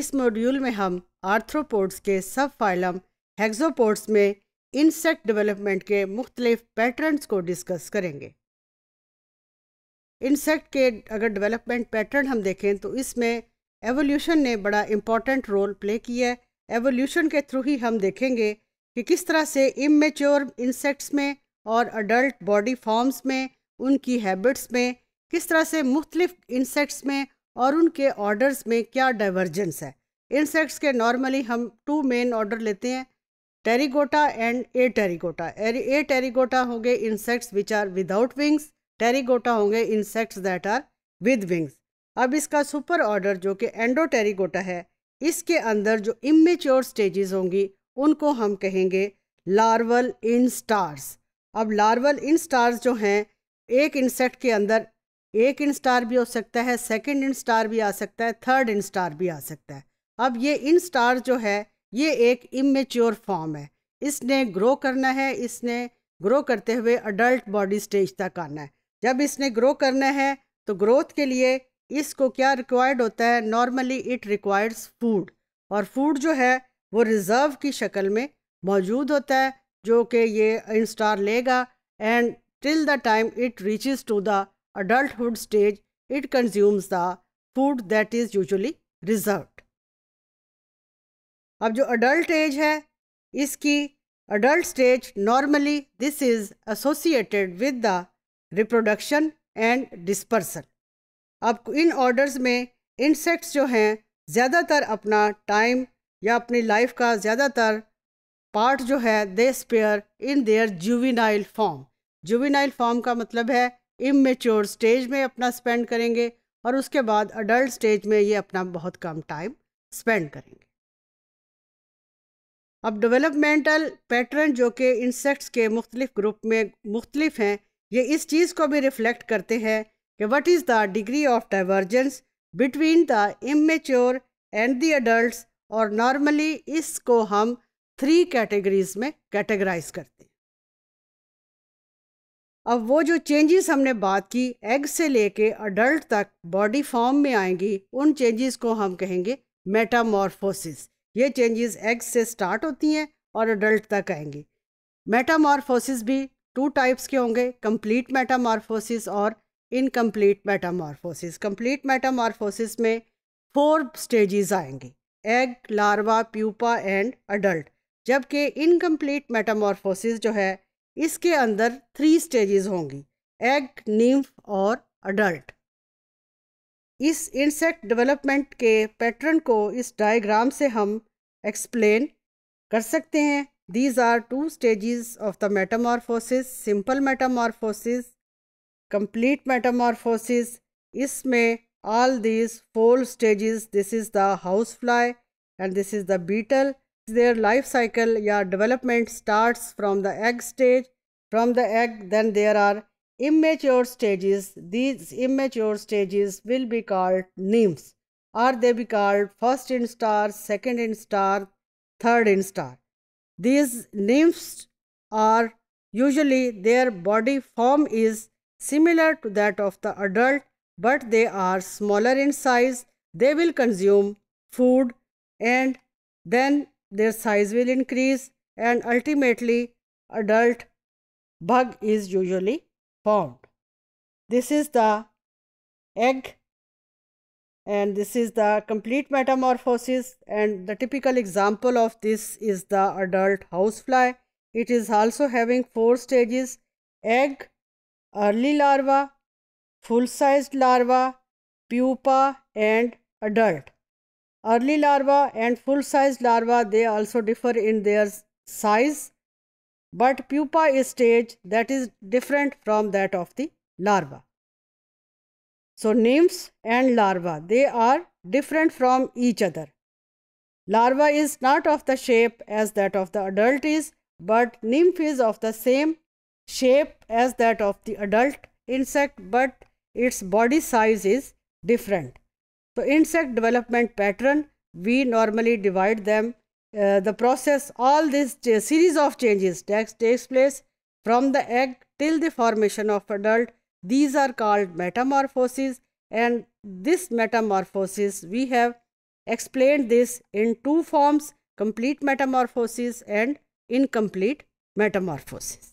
इस मॉड्यूल में हम आर्थ्रोपोड्स के सब फाइलम हेक्सोपोड्स में इंसेक्ट डेवलपमेंट के मुख्तलिफ पैटर्न्स को डिस्कस करेंगे इंसेक्ट के अगर डेवलपमेंट पैटर्न हम देखें तो इसमें एवोल्यूशन ने बड़ा इम्पॉर्टेंट रोल प्ले किया है एवोल्यूशन के थ्रू ही हम देखेंगे कि किस तरह से इमेच्योर इंसेक्ट्स में और अडल्ट बॉडी फॉर्म्स में उनकी हैबिट्स में किस तरह से मुख्तलिफ इंसेक्ट्स में और उनके ऑर्डर्स में क्या डाइवर्जेंस है इंसेक्ट्स के नॉर्मली हम टू मेन ऑर्डर लेते हैं pterygota and apterygota apterygota होंगे insects which are without wings pterygota होंगे insects that are with wings अब इसका सुपर ऑर्डर जो कि एंडोटेरीगोटा है इसके अंदर जो इमेच्योर स्टेजेस होंगी उनको हम कहेंगे लार्वल इन स्टार्स अब लार्वल इन स्टार्स जो हैं एक इंसेक्ट के अंदर एक इन स्टार भी हो सकता है सेकंड इन स्टार भी आ सकता है थर्ड इन स्टार भी आ सकता है अब ये इन स्टार जो है ये एक इमेच्योर फॉर्म है इसने ग्रो करना है इसने ग्रो करते हुए अडल्ट बॉडी स्टेज तक आना है जब इसने ग्रो करना है तो ग्रोथ के लिए इसको क्या रिक्वायर्ड होता है नॉर्मली इट रिक्वायर्स फूड और फूड जो है वो रिज़र्व की शक्ल में मौजूद होता है जो कि ये इंस्टार लेगा and till the time it reaches to the adulthood stage, it consumes the food that is usually reserved. अब जो adult age है इसकी adult stage normally this is associated with the reproduction and dispersal. अब इन orders में insects जो हैं ज़्यादातर अपना time या अपनी लाइफ का ज़्यादातर पार्ट जो है they spare in their juvenile form juvenile form का मतलब है इमेच्योर स्टेज में अपना स्पेंड करेंगे और उसके बाद अडल्ट स्टेज में ये अपना बहुत कम टाइम स्पेंड करेंगे अब डेवलपमेंटल पैटर्न जो कि इंसेक्ट्स के मुख्तलिफ ग्रुप में मुख्तलिफ हैं ये इस चीज़ को भी रिफ्लेक्ट करते हैं कि what is the degree of divergence between the immature and the adult और नॉर्मली इसको हम थ्री कैटेगरीज में कैटेगराइज करते हैं अब वो जो चेंजेस हमने बात की एग से लेके अडल्ट तक बॉडी फॉर्म में आएंगी उन चेंजेस को हम कहेंगे मेटामॉर्फोसिस ये चेंजेस एग से स्टार्ट होती हैं और अडल्ट तक आएंगी मेटामॉर्फोसिस भी टू टाइप्स के होंगे कंप्लीट मेटामॉर्फोसिस और इनकम्प्लीट मेटामॉर्फोसिस कंप्लीट मेटामॉर्फोसिस में फोर स्टेजेस आएंगे egg larva pupa and adult जबकि इनकम्प्लीट मेटामॉर्फोसिस जो है इसके अंदर थ्री स्टेजेस होंगी एग नीम्फ और अडल्ट इस इंसेक्ट डेवलपमेंट के पैटर्न को इस डायग्राम से हम एक्सप्लेन कर सकते हैं these are two stages of the metamorphosis simple metamorphosis complete metamorphosis इसमें all these four stages this is the house fly and this is the beetle their life cycle yeah development starts from the egg stage from the egg then there are immature stages these immature stages will be called nymphs or they be called first instar, second instar, third instar? these nymphs are usually their body form is similar to that of the adult but they are smaller in size they will consume food and then their size will increase and ultimately adult bug is usually formed. This is the egg and this is the complete metamorphosis and the typical example of this is the adult housefly. It is also having four stages egg, early larva, full sized larva, pupa and adult. Early larva and full-sized larva they also differ in their size, but pupa stage that is different from that of the larva. So, nymphs and larva they are different from each other. Larva is not of the shape as that of the adult is, but nymph is of the same shape as that of the adult insect, but its body size is different. So insect development pattern, we normally divide them. Uh, the process, all this series of changes takes, takes place from the egg till the formation of adult. These are called metamorphoses and this metamorphosis, we have explained this in two forms, complete metamorphosis and incomplete metamorphosis.